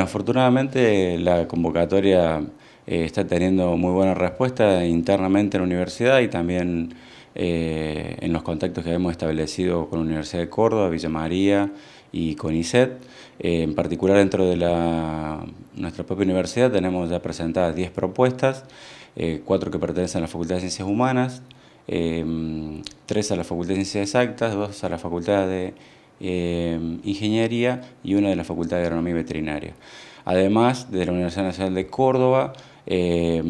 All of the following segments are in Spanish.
Bueno, afortunadamente la convocatoria eh, está teniendo muy buena respuesta internamente en la universidad y también eh, en los contactos que hemos establecido con la Universidad de Córdoba, Villa María y con ISET. Eh, en particular dentro de nuestra propia universidad tenemos ya presentadas 10 propuestas, 4 que pertenecen a la Facultad de Ciencias Humanas, 3 a la Facultad de Ciencias Exactas, 2 a la Facultad de eh, ingeniería y una de la Facultad de Agronomía y Veterinaria. Además, de la Universidad Nacional de Córdoba eh,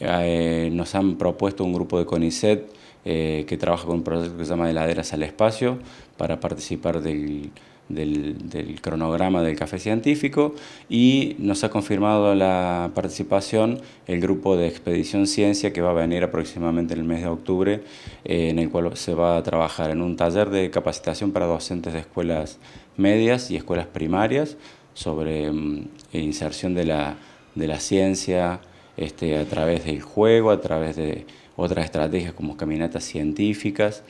eh, nos han propuesto un grupo de CONICET que trabaja con un proyecto que se llama Heladeras al espacio para participar del del, cronograma del café científico y nos ha confirmado la participación el grupo de Expedición Ciencia que va a venir aproximadamente en el mes de octubre, eh, en el cual se va a trabajar en un taller de capacitación para docentes de escuelas medias y escuelas primarias sobre mm, inserción de la, de la ciencia este, a través del juego, a través de otras estrategias como caminatas científicas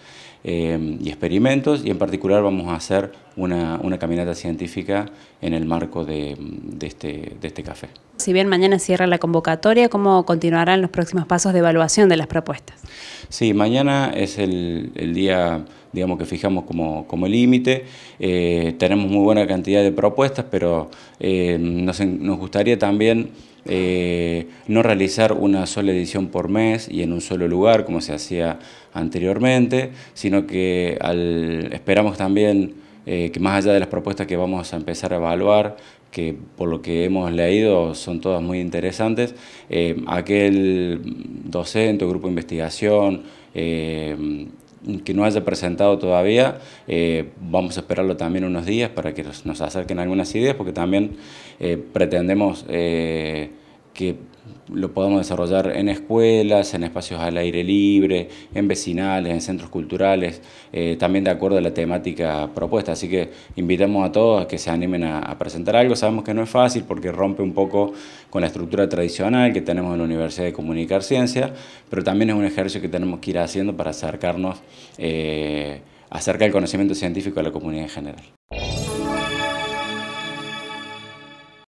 eh, y experimentos, y en particular vamos a hacer una, caminata científica en el marco de, este, este café. Si bien mañana cierra la convocatoria, ¿cómo continuarán los próximos pasos de evaluación de las propuestas? Sí, mañana es el, día digamos que fijamos como, como límite. Eh, tenemos muy buena cantidad de propuestas, pero eh, nos, gustaría también no realizar una sola edición por mes y en un solo lugar como se hacía anteriormente, sino que esperamos también eh, que más allá de las propuestas que vamos a empezar a evaluar, que por lo que hemos leído son todas muy interesantes, eh, aquel docente o grupo de investigación, eh, que no haya presentado todavía, vamos a esperarlo también unos días para que nos, acerquen algunas ideas, porque también pretendemos eh, que lo podemos desarrollar en escuelas, en espacios al aire libre, en vecinales, en centros culturales, eh, también de acuerdo a la temática propuesta. Así que invitamos a todos a que se animen a, presentar algo. Sabemos que no es fácil porque rompe un poco con la estructura tradicional que tenemos en la Universidad de Comunicar Ciencia, pero también es un ejercicio que tenemos que ir haciendo para acercarnos, eh, acercar el conocimiento científico a la comunidad en general.